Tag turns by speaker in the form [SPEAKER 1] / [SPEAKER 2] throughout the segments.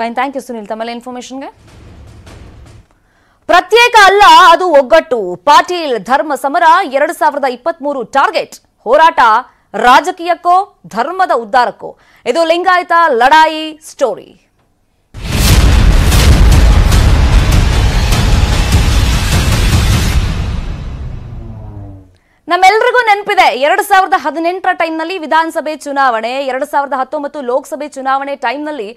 [SPEAKER 1] fine thank you Sunil ತಮ್ಮಲ್ಲ ಇನ್ಫಾರ್ಮೇಶನ್ಗೆ ಪ್ರತ್ಯೇಕ ಅಲ್ಲ ಅದು ಒಗ್ಗಟ್ಟು ಪಾಟೀಲ್ ಧರ್ಮ ಸಮರ ಎರಡು ಸಾವಿರದ ಇಪ್ಪತ್ತ್ ಮೂರು ಟಾರ್ಗೆಟ್ ಹೋರಾಟ ರಾಜಕೀಯಕ್ಕೋ ಧರ್ಮದ ಉದ್ಧಾರಕ್ಕೋ ಇದು ಲಿಂಗಾಯತ ಲಡಾಯಿ ಸ್ಟೋರಿ ಎರಡ್ ಸಾವಿರದ ಹದಿನೆಂಟರ ಟೈಮ್ನಲ್ಲಿ ವಿಧಾನಸಭೆ ಚುನಾವಣೆ ಎರಡ್ ಸಾವಿರದ ಹತ್ತೊಂಬತ್ತು ಲೋಕಸಭೆ ಚುನಾವಣೆ ಟೈಮ್ನಲ್ಲಿ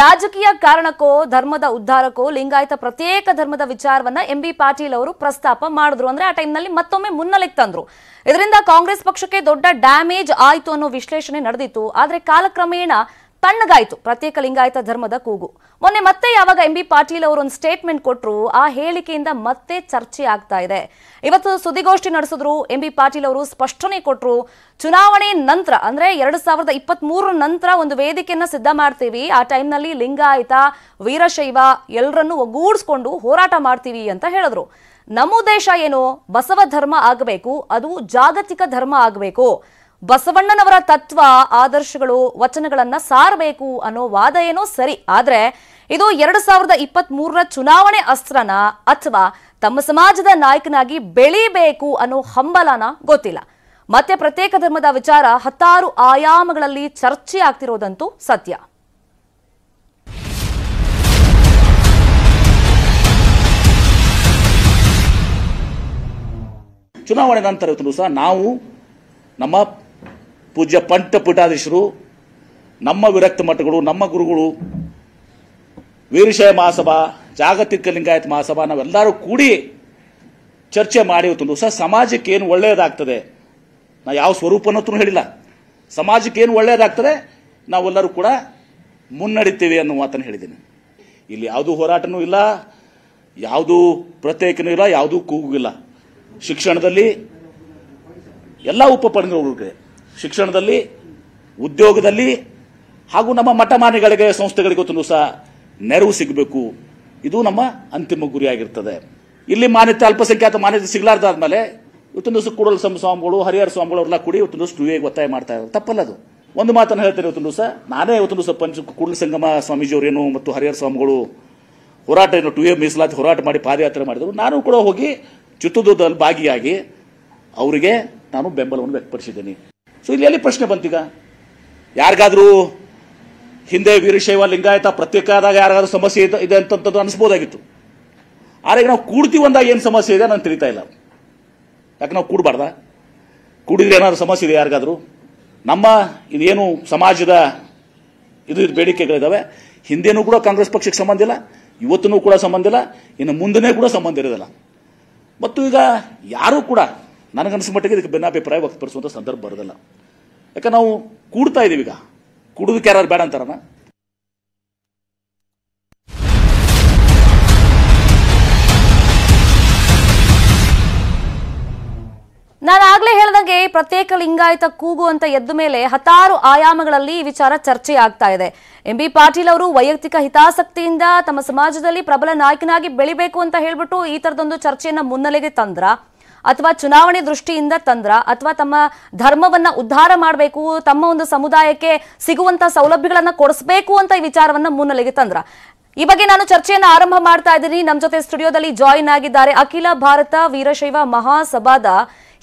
[SPEAKER 1] ರಾಜಕೀಯ ಕಾರಣಕ್ಕೋ ಧರ್ಮದ ಉದ್ಧಾರಕ್ಕೋ ಲಿಂಗಾಯತ ಪ್ರತ್ಯೇಕ ಧರ್ಮದ ವಿಚಾರವನ್ನ ಎಂ ಬಿ ಪಾಟೀಲ್ ಅವರು ಪ್ರಸ್ತಾಪ ಮಾಡಿದ್ರು ಅಂದ್ರೆ ಆ ಟೈಮ್ನಲ್ಲಿ ಮತ್ತೊಮ್ಮೆ ಮುನ್ನಲೆಗೆ ತಂದ್ರು ಇದರಿಂದ ಕಾಂಗ್ರೆಸ್ ಪಕ್ಷಕ್ಕೆ ದೊಡ್ಡ ಡ್ಯಾಮೇಜ್ ಆಯಿತು ಅನ್ನೋ ವಿಶ್ಲೇಷಣೆ ನಡೆದಿತ್ತು ಆದ್ರೆ ಕಾಲಕ್ರಮೇಣ ತಣ್ಣಗಾಯಿತು ಪ್ರತ್ಯೇಕ ಲಿಂಗಾಯತ ಧರ್ಮದ ಕೂಗು ಮೊನ್ನೆ ಮತ್ತೆ ಯಾವಾಗ ಎಂ ಬಿ ಪಾಟೀಲ್ ಅವರು ಒಂದು ಸ್ಟೇಟ್ಮೆಂಟ್ ಕೊಟ್ಟರು ಆ ಹೇಳಿಕೆಯಿಂದ ಮತ್ತೆ ಚರ್ಚೆ ಆಗ್ತಾ ಇದೆ ಇವತ್ತು ಸುದ್ದಿಗೋಷ್ಠಿ ನಡೆಸಿದ್ರು ಎಂ ಬಿ ಪಾಟೀಲ್ ಅವರು ಸ್ಪಷ್ಟನೆ ಕೊಟ್ಟರು ಚುನಾವಣೆ ನಂತರ ಅಂದ್ರೆ ಎರಡು ಸಾವಿರದ ಇಪ್ಪತ್ತ್ ನಂತರ ಒಂದು ವೇದಿಕೆಯನ್ನ ಸಿದ್ಧ ಮಾಡ್ತೀವಿ ಆ ಟೈಮ್ನಲ್ಲಿ ಲಿಂಗಾಯತ ವೀರಶೈವ ಎಲ್ಲರನ್ನು ಒಗ್ಗೂಡಿಸ್ಕೊಂಡು ಹೋರಾಟ ಮಾಡ್ತೀವಿ ಅಂತ ಹೇಳಿದ್ರು ನಮ್ಮ ಉದ್ದೇಶ ಏನು ಬಸವ ಧರ್ಮ ಆಗಬೇಕು ಅದು ಜಾಗತಿಕ ಧರ್ಮ ಆಗಬೇಕು ಬಸವಣ್ಣನವರ ತತ್ವ ಆದರ್ಶಗಳು ವಚನಗಳನ್ನ ಸಾರಬೇಕು ಅನ್ನೋ ವಾದ ಏನೋ ಸರಿ ಆದ್ರೆ ಇದು ಎರಡ್ ಸಾವಿರದ ಇಪ್ಪತ್ತ್ ಮೂರರ ಚುನಾವಣೆ ಅಸ್ತ್ರನ ಅಥವಾ ತಮ್ಮ ಸಮಾಜದ ನಾಯಕನಾಗಿ ಬೆಳಿಬೇಕು ಅನ್ನೋ ಹಂಬಲನ ಗೊತ್ತಿಲ್ಲ ಮತ್ತೆ ಪ್ರತ್ಯೇಕ ಧರ್ಮದ ವಿಚಾರ ಹತ್ತಾರು ಆಯಾಮಗಳಲ್ಲಿ ಚರ್ಚೆ ಆಗ್ತಿರೋದಂತೂ ಸತ್ಯ
[SPEAKER 2] ಚುನಾವಣೆ ನಂತರ ಸಹ ನಾವು ನಮ್ಮ ಪೂಜ್ಯ ಪಂಟ ಪೀಠಾಧೀಶರು ನಮ್ಮ ವಿರಕ್ತ ಮಠಗಳು ನಮ್ಮ ಗುರುಗಳು ವೀರಶಯ ಮಹಾಸಭಾ ಜಾಗತಿಕ ಲಿಂಗಾಯತ ಮಹಾಸಭಾ ನಾವೆಲ್ಲರೂ ಕೂಡಿ ಚರ್ಚೆ ಮಾಡಿ ಹೊತ್ತು ಸರ್ ಸಮಾಜಕ್ಕೆ ಏನು ಒಳ್ಳೆಯದಾಗ್ತದೆ ನಾ ಯಾವ ಸ್ವರೂಪನೂ ಹೇಳಿಲ್ಲ ಸಮಾಜಕ್ಕೆ ಏನು ಒಳ್ಳೆಯದಾಗ್ತದೆ ನಾವೆಲ್ಲರೂ ಕೂಡ ಮುನ್ನಡಿತೀವಿ ಅನ್ನೋ ಮಾತನ್ನು ಹೇಳಿದ್ದೀನಿ ಇಲ್ಲಿ ಯಾವುದೂ ಹೋರಾಟನೂ ಇಲ್ಲ ಯಾವುದೂ ಪ್ರತ್ಯೇಕನೂ ಇಲ್ಲ ಯಾವುದೂ ಕೂಗಿಲ್ಲ ಶಿಕ್ಷಣದಲ್ಲಿ ಎಲ್ಲ ಹುಡುಗರಿಗೆ ಶಿಕ್ಷಣದಲ್ಲಿ ಉದ್ಯೋಗದಲ್ಲಿ ಹಾಗೂ ನಮ್ಮ ಮಠಮಾನಿಗಳಿಗೆ ಸಂಸ್ಥೆಗಳಿಗೂ ಸಹ ನೆರವು ಸಿಗಬೇಕು ಇದು ನಮ್ಮ ಅಂತಿಮ ಗುರಿಯಾಗಿರ್ತದೆ ಇಲ್ಲಿ ಮಾನ್ಯತೆ ಅಲ್ಪಸಂಖ್ಯಾತ ಮಾನ್ಯತೆ ಸಿಗಲಾರ್ದಾದ್ಮೇಲೆ ಇವತ್ತೊಂದು ದಿವಸ ಕೂಡಲ ಸ್ವಾಮಿಗಳು ಹರಿಹರ ಸ್ವಾಮಿಗಳು ಅವರೆಲ್ಲ ಕೂಡಿ ಇವತ್ತೊಂದು ದಿವಸ ಟಿವಿಗೆ ಒತ್ತಾಯ ಮಾಡ್ತಾ ಇದ್ದಾರೆ ಅದು ಒಂದು ಮಾತನ್ನು ಹೇಳ್ತಾರೆ ಇವತ್ತೊಂದು ದಿವಸ ನಾನೇ ಇವತ್ತೊಂದು ದಿವಸ ಪಂಚ ಕೂಡಲ ಸಂಗಮ ಅವರೇನು ಮತ್ತು ಹರಿಹರ ಸ್ವಾಮಿಗಳು ಹೋರಾಟ ಏನು ಟು ಎ ಮೀಸಲಾತಿ ಹೋರಾಟ ಮಾಡಿ ಪಾದಯಾತ್ರೆ ಮಾಡಿದರು ನಾನು ಕೂಡ ಹೋಗಿ ಚಿತ್ರದುರ್ಗದಲ್ಲಿ ಭಾಗಿಯಾಗಿ ಅವರಿಗೆ ನಾನು ಬೆಂಬಲವನ್ನು ವ್ಯಕ್ತಪಡಿಸಿದ್ದೀನಿ ಸೊ ಇಲ್ಲಿ ಎಲ್ಲಿ ಪ್ರಶ್ನೆ ಬಂತೀಗ ಯಾರಿಗಾದರೂ ಹಿಂದೆ ವೀರಶೈವ ಲಿಂಗಾಯತ ಪ್ರತ್ಯೇಕ ಆದಾಗ ಯಾರಿಗಾದ್ರೂ ಸಮಸ್ಯೆ ಇದೆ ಇದೆ ಅಂತಂತದ್ದು ಅನಿಸ್ಬೋದಾಗಿತ್ತು ಆದರೆ ಈಗ ನಾವು ಕೂಡ್ತೀವಿ ಅಂದಾಗ ಏನು ಸಮಸ್ಯೆ ಇದೆ ನಾನು ತಿಳಿತಾ ಇಲ್ಲ ಯಾಕೆ ನಾವು ಕೂಡಬಾರ್ದ ಕೂಡಿದ್ರೆ ಏನಾದರೂ ಸಮಸ್ಯೆ ಇದೆ ಯಾರಿಗಾದರೂ ನಮ್ಮ ಇದೇನು ಸಮಾಜದ ಇದು ಇದು ಬೇಡಿಕೆಗಳಿದ್ದಾವೆ ಹಿಂದೇನೂ ಕೂಡ ಕಾಂಗ್ರೆಸ್ ಪಕ್ಷಕ್ಕೆ ಸಂಬಂಧ ಇಲ್ಲ ಇವತ್ತೂ ಕೂಡ ಸಂಬಂಧ ಇಲ್ಲ ಇನ್ನು ಮುಂದೆ ಕೂಡ ಸಂಬಂಧ ಇರೋದಿಲ್ಲ ಮತ್ತು ಈಗ ಯಾರೂ ಕೂಡ ನನಗನ್ಸಿದ ಮಟ್ಟಿಗೆ ಇದಕ್ಕೆ ಭಿನ್ನಾಭಿಪ್ರಾಯ ವ್ಯಕ್ತಪಡಿಸುವಂಥ ಸಂದರ್ಭ ಬರೋದಿಲ್ಲ ಯಾಕೆ ನಾವು ಕೂಡ್ತಾ ಇದ್ದೀವಿ ಈಗ ಕುಡಿದಕ್ಕೆ ಯಾರು ಬೇಡ ಅಂತಾರನ
[SPEAKER 1] ನಾನು ಆಗ್ಲೇ ಹೇಳ್ದಂಗೆ ಪ್ರತ್ಯೇಕ ಲಿಂಗಾಯತ ಕೂಗು ಅಂತ ಎದ್ದ ಮೇಲೆ ಹತ್ತಾರು ಆಯಾಮಗಳಲ್ಲಿ ಈ ವಿಚಾರ ಚರ್ಚೆ ಆಗ್ತಾ ಇದೆ ಎಂ ಬಿ ಪಾಟೀಲ್ ಅವರು ವೈಯಕ್ತಿಕ ಹಿತಾಸಕ್ತಿಯಿಂದ ತಮ್ಮ ಸಮಾಜದಲ್ಲಿ ಪ್ರಬಲ ನಾಯಕನಾಗಿ ಬೆಳಿಬೇಕು ಅಂತ ಹೇಳ್ಬಿಟ್ಟು ಈ ತರದೊಂದು ಚರ್ಚೆಯನ್ನ ಮುನ್ನೆಲೆಗೆ ತಂದ್ರ ಅಥವಾ ಚುನಾವಣೆ ದೃಷ್ಟಿಯಿಂದ ತಂದ್ರ ಅಥವಾ ತಮ್ಮ ಧರ್ಮವನ್ನ ಉದ್ಧಾರ ಮಾಡಬೇಕು ತಮ್ಮ ಒಂದು ಸಮುದಾಯಕ್ಕೆ ಸಿಗುವಂತ ಸೌಲಭ್ಯಗಳನ್ನ ಕೊಡಿಸಬೇಕು ಅಂತ ಈ ವಿಚಾರವನ್ನ ಮುನ್ನೆಲೆಗೆ ತಂದ್ರ ಈ ಬಗ್ಗೆ ನಾನು ಚರ್ಚೆಯನ್ನು ಆರಂಭ ಮಾಡ್ತಾ ಇದ್ದೀನಿ ನಮ್ಮ ಜೊತೆ ಸ್ಟುಡಿಯೋದಲ್ಲಿ ಜಾಯಿನ್ ಆಗಿದ್ದಾರೆ ಅಖಿಲ ಭಾರತ ವೀರಶೈವ ಮಹಾಸಭಾದ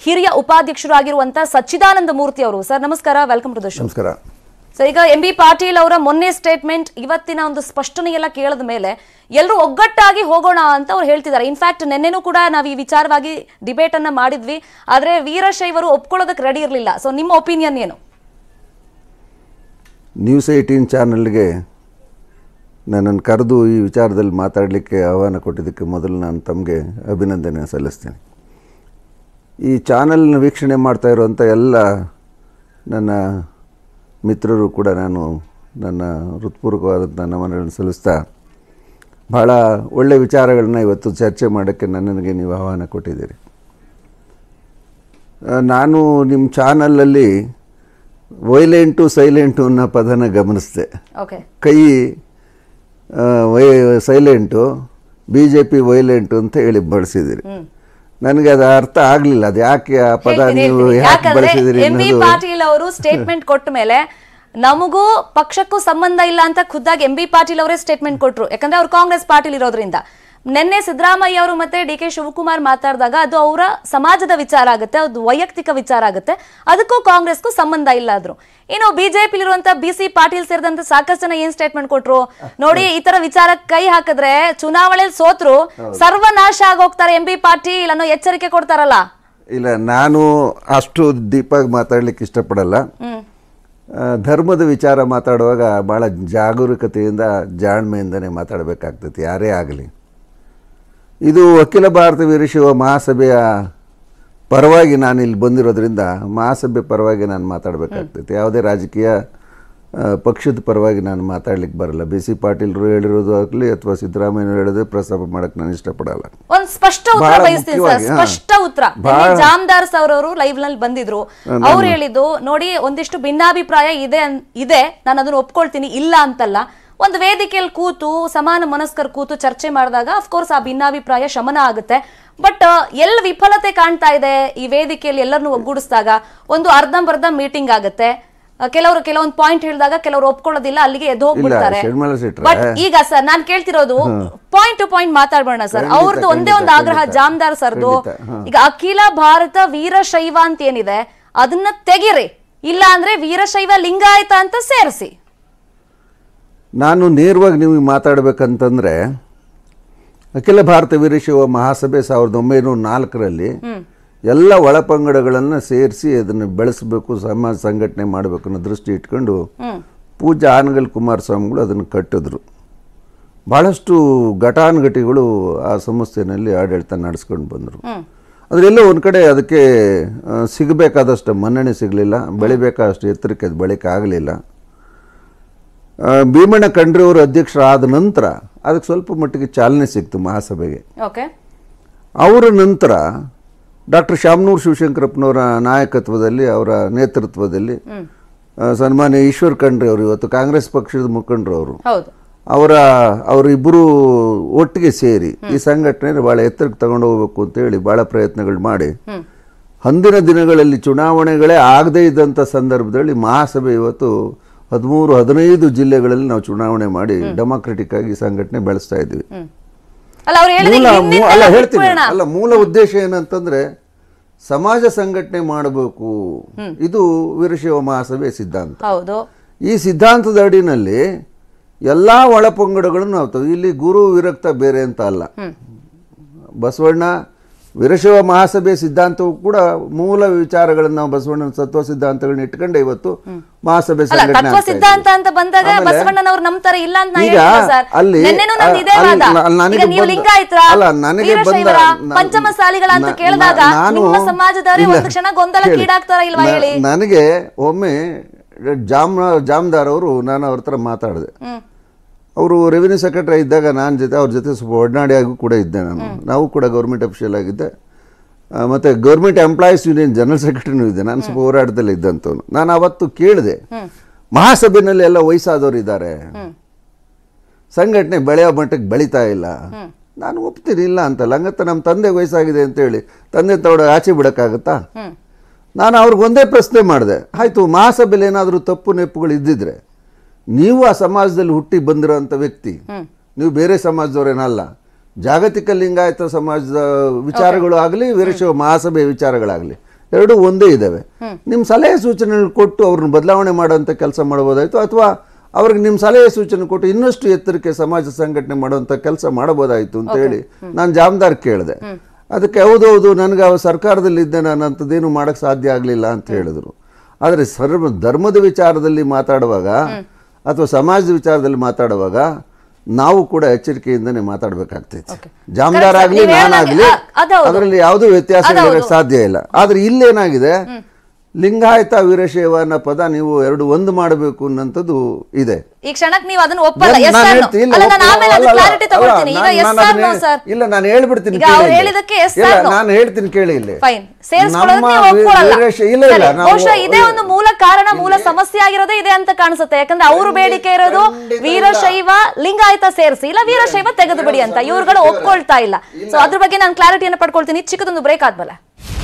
[SPEAKER 1] ಹಿರಿಯ ಉಪಾಧ್ಯಕ್ಷರಾಗಿರುವಂತಹ ಸಚ್ಚಿದಾನಂದ ಮೂರ್ತಿ ಅವರು ಸರ್ ನಮಸ್ಕಾರ ವೆಲ್ಕಮ್ ಟು ದ ನಮಸ್ಕಾರ ಸೊ ಈಗ ಎಂ ಬಿ ಪಾಟೀಲ್ ಅವರ ಮೊನ್ನೆ ಸ್ಟೇಟ್ಮೆಂಟ್ ಇವತ್ತಿನ ಒಂದು ಸ್ಪಷ್ಟನೆ ಎಲ್ಲ ಕೇಳಿದ ಮೇಲೆ ಎಲ್ಲರೂ ಒಗ್ಗಟ್ಟಾಗಿ ಹೋಗೋಣ ಅಂತ ಅವ್ರು ಹೇಳ್ತಿದ್ದಾರೆ ಇನ್ಫ್ಯಾಕ್ಟ್ ನಿನ್ನೆನೂ ಕೂಡ ನಾವು ಈ ವಿಚಾರವಾಗಿ ಡಿಬೇಟ್ ಅನ್ನ ಮಾಡಿದ್ವಿ ಆದ್ರೆ ವೀರಶೈವರು ಒಪ್ಕೊಳ್ಳೋದಕ್ಕೆ ರೆಡಿ ಇರಲಿಲ್ಲ ಸೊ ನಿಮ್ಮ ಒಪಿನಿಯನ್ ಏನು
[SPEAKER 3] ನ್ಯೂಸ್ ಏಯ್ಟೀನ್ ಚಾನಲ್ಗೆ ನನ್ನನ್ನು ಕರೆದು ಈ ವಿಚಾರದಲ್ಲಿ ಮಾತಾಡಲಿಕ್ಕೆ ಆಹ್ವಾನ ಕೊಟ್ಟಿದ್ದಕ್ಕೆ ಮೊದಲು ನಾನು ತಮಗೆ ಅಭಿನಂದನೆ ಸಲ್ಲಿಸ್ತೇನೆ ಈ ಚಾನಲ್ನ ವೀಕ್ಷಣೆ ಮಾಡ್ತಾ ಇರುವಂಥ ಎಲ್ಲ ನನ್ನ ಮಿತ್ರರು ಕೂಡ ನಾನು ನನ್ನ ಹೃತ್ಪೂರ್ವಕವಾದಂಥ ನಮನಗಳನ್ನು ಸಲ್ಲಿಸ್ತಾ ಭಾಳ ಒಳ್ಳೆ ವಿಚಾರಗಳನ್ನ ಇವತ್ತು ಚರ್ಚೆ ಮಾಡೋಕ್ಕೆ ನನ್ನನಿಗೆ ನೀವು ಆಹ್ವಾನ ಕೊಟ್ಟಿದ್ದೀರಿ ನಾನು ನಿಮ್ಮ ಚಾನಲಲ್ಲಿ ವೈಲೆಂಟು ಸೈಲೆಂಟು ಅನ್ನೋ ಪದನ ಗಮನಿಸಿದೆ ಕೈ ವೈ silent B J P violent ಅಂತ ಹೇಳಿ ಬಳಸಿದ್ದೀರಿ ನನಗೆ ಅದು ಅರ್ಥ ಆಗ್ಲಿಲ್ಲ ಅದು ಯಾಕೆ ಆ ಪದ ನೀವು ಬಿ ಪಾಟೀಲ್
[SPEAKER 1] ಅವರು ಸ್ಟೇಟ್ಮೆಂಟ್ ಕೊಟ್ಟ ಮೇಲೆ ನಮಗೂ ಪಕ್ಷಕ್ಕೂ ಸಂಬಂಧ ಇಲ್ಲ ಅಂತ ಖುದ್ದಾಗಿ ಎಂ ಬಿ ಪಾಟೀಲ್ ಅವರೇ ಸ್ಟೇಟ್ಮೆಂಟ್ ಕೊಟ್ಟರು ಯಾಕಂದ್ರೆ ಅವ್ರು ಕಾಂಗ್ರೆಸ್ ಪಾಟೀಲ್ ಇರೋದ್ರಿಂದ ನಿನ್ನೆ ಸಿದ್ದರಾಮಯ್ಯ ಅವರು ಮತ್ತೆ ಡಿ ಕೆ ಶಿವಕುಮಾರ್ ಮಾತಾಡಿದಾಗ ಅದು ಅವರ ಸಮಾಜದ ವಿಚಾರ ಆಗುತ್ತೆ ಅದು ವೈಯಕ್ತಿಕ ವಿಚಾರ ಆಗುತ್ತೆ ಅದಕ್ಕೂ ಕಾಂಗ್ರೆಸ್ಗೂ ಸಂಬಂಧ ಇಲ್ಲ ಆದ್ರು ಇನ್ನು ಬಿಜೆಪಿಲಿರುವಂತ ಬಿ ಸಿ ಪಾಟೀಲ್ ಸೇರಿದಂತ ಸಾಕಷ್ಟು ಜನ ಏನ್ ಸ್ಟೇಟ್ಮೆಂಟ್ ಕೊಟ್ರು ನೋಡಿ ಈ ತರ ವಿಚಾರ ಕೈ ಹಾಕಿದ್ರೆ ಚುನಾವಣೆಯಲ್ಲಿ ಸೋತ್ರು ಸರ್ವನಾಶ ಆಗೋಗ್ತಾರೆ ಎಂ ಬಿ ಪಾಟೀಲ್ ಅನ್ನೋ ಎಚ್ಚರಿಕೆ ಕೊಡ್ತಾರಲ್ಲ
[SPEAKER 3] ಇಲ್ಲ ನಾನು ಅಷ್ಟು ದೀಪಾಗಿ ಮಾತಾಡ್ಲಿಕ್ಕೆ ಇಷ್ಟಪಡಲ್ಲ ಧರ್ಮದ ವಿಚಾರ ಮಾತಾಡುವಾಗ ಭಾಳ ಜಾಗರೂಕತೆಯಿಂದ ಜಾಣ್ಮೆಯಿಂದನೇ ಮಾತಾಡಬೇಕಾಗ್ತೈತಿ ಯಾರೇ ಆಗಲಿ ಇದು ಅಖಿಲ ಭಾರತ ವೀರಶಿವ ಮಹಾಸಭೆಯ ಪರವಾಗಿ ನಾನು ಇಲ್ಲಿ ಬಂದಿರೋದ್ರಿಂದ ಮಹಾಸಭೆ ಪರವಾಗಿ ನಾನು ಮಾತಾಡಬೇಕಾಗ್ತೈತೆ ಯಾವುದೇ ರಾಜಕೀಯ ಪಕ್ಷದ ಪರವಾಗಿ ನಾನು ಮಾತಾಡ್ಲಿಕ್ಕೆ ಬರಲ್ಲ ಬಿ ಸಿ ಪಾಟೀಲ್ರು ಹೇಳಿರೋದು ಆಗಲಿ ಅಥವಾ ಸಿದ್ದರಾಮಯ್ಯ ಹೇಳಿದ್ರೆ ಪ್ರಸ್ತಾಪ ಮಾಡಕ್ ನಾನು ಇಷ್ಟಪಡಲ್ಲ
[SPEAKER 1] ಒಂದು ಸ್ಪಷ್ಟ ಉತ್ತರ ಸ್ಪಷ್ಟ ಉತ್ತರ ಜಾಮದಾರ್ ಸರ್ ಅವರು ಲೈವ್ ನಲ್ಲಿ ಬಂದಿದ್ರು ಅವ್ರು ಹೇಳಿದ್ದು ನೋಡಿ ಒಂದಿಷ್ಟು ಭಿನ್ನಾಭಿಪ್ರಾಯ ಇದೆ ಇದೆ ನಾನು ಅದನ್ನ ಒಪ್ಕೊಳ್ತೀನಿ ಇಲ್ಲ ಅಂತಲ್ಲ ಒಂದು ವೇದಿಕೆಯಲ್ಲಿ ಕೂತು ಸಮಾನ ಮನಸ್ಕರ್ ಕೂತು ಚರ್ಚೆ ಮಾಡಿದಾಗ ಅಫ್ಕೋರ್ಸ್ ಆ ಭಿನ್ನಾಭಿಪ್ರಾಯ ಶಮನ ಆಗುತ್ತೆ ಬಟ್ ಎಲ್ಲ ವಿಫಲತೆ ಕಾಣ್ತಾ ಇದೆ ಈ ವೇದಿಕೆಯಲ್ಲಿ ಎಲ್ಲರನ್ನು ಒಗ್ಗೂಡಿಸಿದಾಗ ಒಂದು ಅರ್ಧಂಬರ್ಧ ಮೀಟಿಂಗ್ ಆಗುತ್ತೆ ಕೆಲವರು ಕೆಲವೊಂದು ಪಾಯಿಂಟ್ ಹೇಳಿದಾಗ ಕೆಲವರು ಒಪ್ಕೊಳ್ಳೋದಿಲ್ಲ ಅಲ್ಲಿಗೆ ಎದ್ದು ಹೋಗ್ಬಿಡ್ತಾರೆ ಬಟ್ ಈಗ ಸರ್ ನಾನ್ ಕೇಳ್ತಿರೋದು ಪಾಯಿಂಟ್ ಟು ಪಾಯಿಂಟ್ ಮಾತಾಡ್ಬೋಣ ಸರ್ ಅವ್ರದ್ದು ಒಂದೇ ಒಂದು ಆಗ್ರಹ ಜಾಮದಾರ್ ಸರ್ದು ಈಗ ಅಖಿಲ ಭಾರತ ವೀರಶೈವ ಅಂತ ಏನಿದೆ ಅದನ್ನ ತೆಗಿರಿ ಇಲ್ಲ ಅಂದ್ರೆ ವೀರಶೈವ ಲಿಂಗಾಯತ ಅಂತ ಸೇರಿಸಿ
[SPEAKER 3] ನಾನು ನೇರವಾಗಿ ನಿಮಗೆ ಮಾತಾಡಬೇಕಂತಂದರೆ ಅಖಿಲ ಭಾರತ ವೀರಶಿವ ಮಹಾಸಭೆ ಸಾವಿರದ ಒಂಬೈನೂರ ನಾಲ್ಕರಲ್ಲಿ ಎಲ್ಲ ಒಳಪಂಗಡಗಳನ್ನು ಸೇರಿಸಿ ಅದನ್ನು ಬೆಳೆಸಬೇಕು ಸಮಾಜ ಸಂಘಟನೆ ಮಾಡಬೇಕು ಅನ್ನೋ ದೃಷ್ಟಿ ಇಟ್ಕೊಂಡು ಪೂಜಾ ಆನಗಲ್ ಸ್ವಾಮಿಗಳು ಅದನ್ನು ಕಟ್ಟಿದ್ರು ಭಾಳಷ್ಟು ಘಟಾನುಘಟಿಗಳು ಆ ಸಂಸ್ಥೆಯಲ್ಲಿ ಆಡಳಿತ ನಡೆಸ್ಕೊಂಡು ಬಂದರು ಅದರೆಲ್ಲ ಒಂದು ಕಡೆ ಅದಕ್ಕೆ ಸಿಗಬೇಕಾದಷ್ಟು ಮನ್ನಣೆ ಸಿಗಲಿಲ್ಲ ಬೆಳಿಬೇಕಾದಷ್ಟು ಎತ್ತರಕ್ಕೆ ಅದು ಬೆಳಕಾಗಲಿಲ್ಲ ಭೀಮಣ್ಣ ಅವರು ಅಧ್ಯಕ್ಷರಾದ ನಂತರ ಅದಕ್ಕೆ ಸ್ವಲ್ಪ ಮಟ್ಟಿಗೆ ಚಾಲನೆ ಸಿಕ್ತು ಮಹಾಸಭೆಗೆ ಅವರ ನಂತರ ಡಾಕ್ಟರ್ ಶಾಮನೂರು ಶಿವಶಂಕರಪ್ಪನವರ ನಾಯಕತ್ವದಲ್ಲಿ ಅವರ ನೇತೃತ್ವದಲ್ಲಿ ಸನ್ಮಾನ್ಯ ಈಶ್ವರ್ ಖಂಡ್ರೆ ಅವರು ಇವತ್ತು ಕಾಂಗ್ರೆಸ್ ಪಕ್ಷದ ಮುಖಂಡರು ಅವರು ಅವರ ಅವರಿಬ್ಬರು ಒಟ್ಟಿಗೆ ಸೇರಿ ಈ ಸಂಘಟನೆ ಭಾಳ ಎತ್ತರಕ್ಕೆ ತಗೊಂಡು ಹೋಗ್ಬೇಕು ಅಂತ ಹೇಳಿ ಭಾಳ ಪ್ರಯತ್ನಗಳು ಮಾಡಿ ಹಂದಿನ ದಿನಗಳಲ್ಲಿ ಚುನಾವಣೆಗಳೇ ಆಗದೇ ಇದ್ದಂಥ ಸಂದರ್ಭದಲ್ಲಿ ಮಹಾಸಭೆ ಇವತ್ತು ಹದಿಮೂರು ಹದಿನೈದು ಜಿಲ್ಲೆಗಳಲ್ಲಿ ನಾವು ಚುನಾವಣೆ ಮಾಡಿ ಡೆಮಾಕ್ರೆಟಿಕ್ ಆಗಿ ಸಂಘಟನೆ ಬೆಳೆಸ್ತಾ ಇದ್ವಿ
[SPEAKER 1] ಅಲ್ಲ ಹೇಳ್ತೀನಿ ಅಲ್ಲ
[SPEAKER 3] ಮೂಲ ಉದ್ದೇಶ ಏನಂತಂದ್ರೆ ಸಮಾಜ ಸಂಘಟನೆ ಮಾಡಬೇಕು ಇದು ವೀರಶಿವ ಮಹಾಸಭೆ ಸಿದ್ಧಾಂತ ಈ ಸಿದ್ಧಾಂತದ ಅಡಿನಲ್ಲಿ ಎಲ್ಲ ಒಳಪೊಂಗಡಗಳನ್ನು ನಾವು ಇಲ್ಲಿ ಗುರು ವಿರಕ್ತ ಬೇರೆ ಅಂತ ಅಲ್ಲ ಬಸವಣ್ಣ ವೀರಶೈವ ಮಹಾಸಭೆ ಸಿದ್ಧಾಂತವು ಕೂಡ ಮೂಲ ವಿಚಾರಗಳನ್ನು ನಾವು ಬಸವಣ್ಣನ ತತ್ವ ಸಿದ್ಧಾಂತಗಳನ್ನ ಇಟ್ಕೊಂಡೆ ಇವತ್ತು ಮಹಾಸಭೆ ಸಿದ್ಧಾಂತ ಅಂತ ಬಂದಾಗ ನನಗೆ ಒಮ್ಮೆ ಜಾಮ್ ಜಾಮದಾರ್ ಅವರು ನಾನು ಅವ್ರ ಹತ್ರ ಮಾತಾಡಿದೆ ಅವರು ರೆವಿನ್ಯೂ ಸೆಕ್ರೆಟರಿ ಇದ್ದಾಗ ನಾನು ಜೊತೆ ಅವ್ರ ಜೊತೆ ಸ್ವಲ್ಪ ಒಡನಾಡಿಯಾಗೂ ಕೂಡ ಇದ್ದೆ ನಾನು ನಾವು ಕೂಡ ಗೌರ್ಮೆಂಟ್ ಅಫಿಷಿಯಲ್ ಆಗಿದ್ದೆ ಮತ್ತು ಗೌರ್ಮೆಂಟ್ ಎಂಪ್ಲಾಯೀಸ್ ಯೂನಿಯನ್ ಜನರಲ್ ಸೆಕ್ರೆಟರಿನೂ ಇದ್ದೆ ನಾನು ಸ್ವಲ್ಪ ಹೋರಾಟದಲ್ಲಿ ಇದ್ದಂಥವ್ನು ನಾನು ಅವತ್ತು ಕೇಳಿದೆ ಮಹಾಸಭೆಯಲ್ಲಿ ಎಲ್ಲ ವಯಸ್ಸಾದವರು ಇದ್ದಾರೆ ಸಂಘಟನೆ ಬೆಳೆಯೋ ಮಟ್ಟಕ್ಕೆ ಬೆಳೀತಾ ಇಲ್ಲ ನಾನು ಒಪ್ತೀನಿ ಇಲ್ಲ ಅಂತಲ್ಲ ಹಂಗತ್ತ ನಮ್ಮ ತಂದೆ ವಯಸ್ಸಾಗಿದೆ ಅಂತೇಳಿ ತಂದೆ ತೋಡ ಆಚೆ ಬಿಡೋಕ್ಕಾಗತ್ತಾ ನಾನು ಅವ್ರಿಗೊಂದೇ ಪ್ರಶ್ನೆ ಮಾಡಿದೆ ಆಯಿತು ಮಹಾಸಭೆಯಲ್ಲಿ ಏನಾದರೂ ತಪ್ಪು ನೆಪ್ಪುಗಳು ಇದ್ದಿದ್ರೆ ನೀವು ಆ ಸಮಾಜದಲ್ಲಿ ಹುಟ್ಟಿ ಬಂದಿರೋಂಥ ವ್ಯಕ್ತಿ ನೀವು ಬೇರೆ ಸಮಾಜದವರೇನಲ್ಲ ಜಾಗತಿಕ ಲಿಂಗಾಯತ ಸಮಾಜದ ವಿಚಾರಗಳು ಆಗಲಿ ವೀರಶಿವ ಮಹಾಸಭೆ ವಿಚಾರಗಳಾಗಲಿ ಎರಡು ಒಂದೇ ಇದ್ದಾವೆ ನಿಮ್ಮ ಸಲಹೆ ಸೂಚನೆ ಕೊಟ್ಟು ಅವ್ರನ್ನ ಬದಲಾವಣೆ ಮಾಡುವಂಥ ಕೆಲಸ ಮಾಡ್ಬೋದಾಯಿತು ಅಥವಾ ಅವ್ರಿಗೆ ನಿಮ್ಮ ಸಲಹೆ ಸೂಚನೆ ಕೊಟ್ಟು ಇನ್ನಷ್ಟು ಎತ್ತರಕ್ಕೆ ಸಮಾಜ ಸಂಘಟನೆ ಮಾಡುವಂಥ ಕೆಲಸ ಮಾಡಬಹುದಾಯಿತು ಅಂತ ಹೇಳಿ ನಾನು ಜಾಮದಾರ್ ಕೇಳಿದೆ ಅದಕ್ಕೆ ಹೌದೌದು ನನಗೆ ಅವ ಸರ್ಕಾರದಲ್ಲಿದ್ದೆ ನಾನು ಅಂಥದ್ದೇನು ಮಾಡೋಕ್ಕೆ ಸಾಧ್ಯ ಆಗಲಿಲ್ಲ ಅಂತ ಹೇಳಿದ್ರು ಆದರೆ ಸರ್ವ ಧರ್ಮದ ವಿಚಾರದಲ್ಲಿ ಮಾತಾಡುವಾಗ ಅಥವಾ ಸಮಾಜದ ವಿಚಾರದಲ್ಲಿ ಮಾತಾಡುವಾಗ ನಾವು ಕೂಡ ಎಚ್ಚರಿಕೆಯಿಂದನೇ ಮಾತಾಡಬೇಕಾಗ್ತೈತಿ ಆಗ್ಲಿ ನಾನಾಗಲಿ ಅದರಲ್ಲಿ ಯಾವುದೂ ವ್ಯತ್ಯಾಸ ಸಾಧ್ಯ ಇಲ್ಲ ಆದರೆ ಇಲ್ಲೇನಾಗಿದೆ ಲಿಂಗಾಯತ ವೀರಶೈವ ಅನ್ನೋ ಪದ ನೀವು ಎರಡು ಒಂದು ಮಾಡಬೇಕು ಅನ್ನೋಂಥದ್ದು ಇದೆ
[SPEAKER 1] ಈ ಕ್ಷಣಕ್ಕೆ ನೀವು ಅದನ್ನ
[SPEAKER 3] ಇಲ್ಲ ನಾನು ಹೇಳ್ಬಿಡ್ತೀನಿ ಹೇಳ್ತೀನಿ ಕೇಳಿ ಇಲ್ಲಿ
[SPEAKER 1] ಇಲ್ಲ ಇಲ್ಲ ಕಾರಣ ಮೂಲ ಸಮಸ್ಯೆ ಆಗಿರೋದೇ ಇದೆ ಅಂತ ಕಾಣಿಸುತ್ತೆ ಯಾಕಂದ್ರೆ ಅವರು ಬೇಡಿಕೆ ಇರೋದು ವೀರಶೈವ ಲಿಂಗಾಯತ ಸೇರಿಸಿ ಇಲ್ಲ ವೀರಶೈವ ತೆಗೆದು ಬಿಡಿ ಅಂತ ಇವರುಗಳು ಒಪ್ಕೊಳ್ತಾ ಇಲ್ಲ ಸೊ ಅದ್ರ ಬಗ್ಗೆ ನಾನು ಕ್ಲಾರಿಟಿಯನ್ನು ಪಡ್ಕೊಳ್ತೀನಿ ಚಿಕ್ಕದೊಂದು ಬ್ರೇಕ್ ಆದ್ಮೇಲೆ